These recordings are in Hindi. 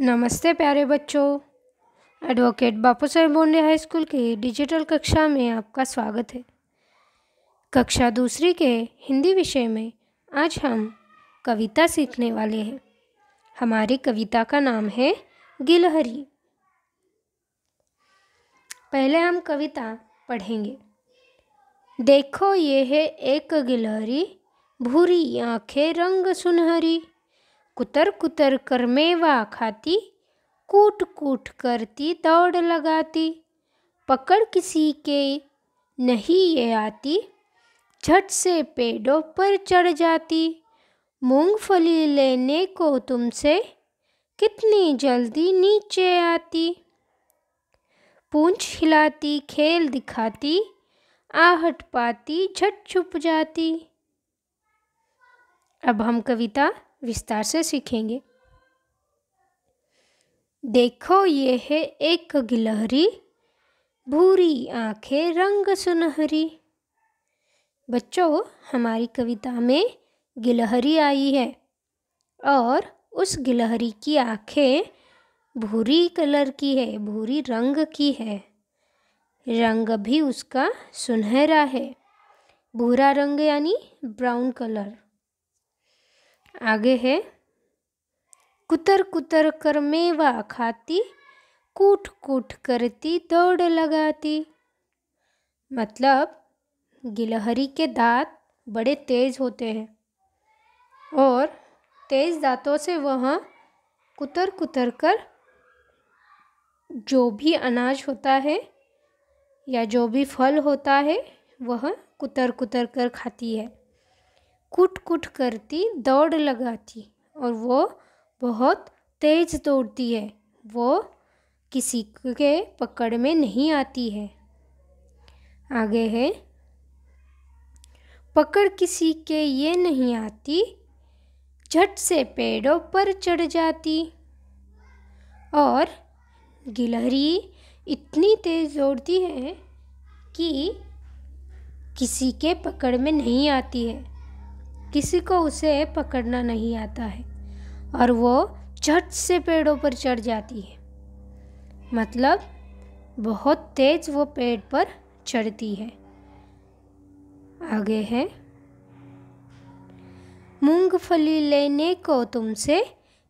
नमस्ते प्यारे बच्चों advocate Bapu Saheb Bonde high school के डिजिटल कक्षा में आपका स्वागत है कक्षा दूसरी के हिंदी विषय में आज हम कविता सीखने वाले हैं हमारी कविता का नाम है गिलहरी पहले हम कविता पढ़ेंगे देखो ये है एक गिलहरी भूरी आंखें रंग सुनहरी कुतर कुतर कर मेवा खाती कूट कूट करती दौड़ लगाती पकड़ किसी के नहीं ये आती झट से पेड़ों पर चढ़ जाती मूंगफली लेने को तुमसे कितनी जल्दी नीचे आती पूंछ हिलाती खेल दिखाती आहट पाती झट छुप जाती अब हम कविता विस्तार से सीखेंगे देखो ये है एक गिलहरी भूरी आंखें रंग सुनहरी बच्चों हमारी कविता में गिलहरी आई है और उस गिलहरी की आंखें भूरी कलर की है भूरी रंग की है रंग भी उसका सुनहरा है भूरा रंग यानी ब्राउन कलर आगे है कुतर कुतर कर मेवा खाती कूट कूट करती दौड़ लगाती मतलब गिलहरी के दांत बड़े तेज होते हैं और तेज दांतों से वह कुतर कुतर कर जो भी अनाज होता है या जो भी फल होता है वह कुतर कुतर कर खाती है कुट कुट करती दौड़ लगाती और वो बहुत तेज़ दौड़ती है वो किसी के पकड़ में नहीं आती है आगे है पकड़ किसी के ये नहीं आती झट से पेड़ों पर चढ़ जाती और गिलहरी इतनी तेज़ दौड़ती है कि किसी के पकड़ में नहीं आती है किसी को उसे पकड़ना नहीं आता है और वो झट से पेड़ों पर चढ़ जाती है मतलब बहुत तेज वो पेड़ पर चढ़ती है आगे है मूंगफली लेने को तुमसे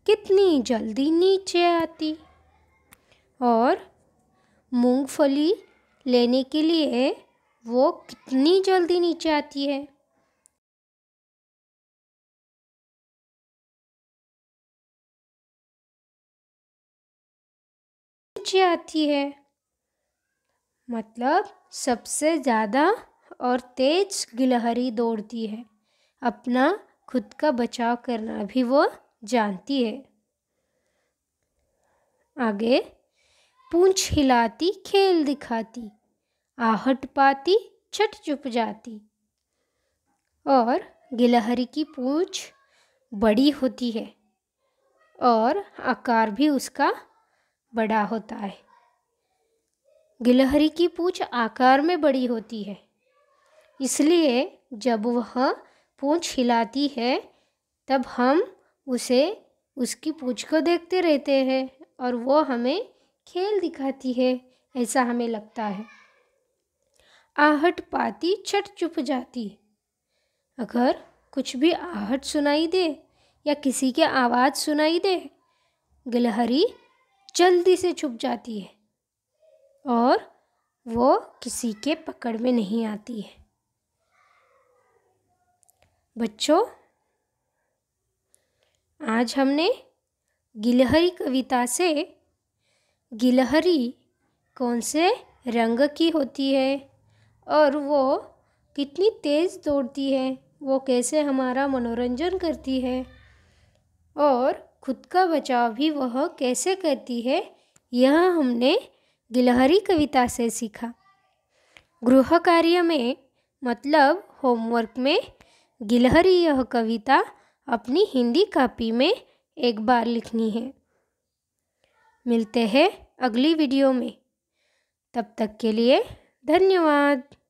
कितनी जल्दी नीचे आती और मूंगफली लेने के लिए वो कितनी जल्दी नीचे आती है नीचे आती है मतलब सबसे ज़्यादा और तेज गिलहरी दौड़ती है अपना खुद का बचाव करना भी वो जानती है आगे पूंछ हिलाती खेल दिखाती आहट पाती छट चुप जाती और गिलहरी की पूंछ बड़ी होती है और आकार भी उसका बड़ा होता है गिलहरी की पूँछ आकार में बड़ी होती है इसलिए जब वह पूँछ हिलाती है तब हम उसे उसकी पूँछ को देखते रहते हैं और वो हमें खेल दिखाती है ऐसा हमें लगता है आहट पाती छट चुप जाती अगर कुछ भी आहट सुनाई दे या किसी के आवाज़ सुनाई दे गिलहरी जल्दी से छुप जाती है और वो किसी के पकड़ में नहीं आती है बच्चों आज हमने गिलहरी कविता से गिलहरी कौन से रंग की होती है और वो कितनी तेज़ दौड़ती है वो कैसे हमारा मनोरंजन करती है और खुद का बचाव भी वह कैसे करती है यह हमने गिलहरी कविता से सीखा गृह कार्य में मतलब होमवर्क में गिलहरी यह कविता अपनी हिंदी कॉपी में एक बार लिखनी है मिलते हैं अगली वीडियो में तब तक के लिए धन्यवाद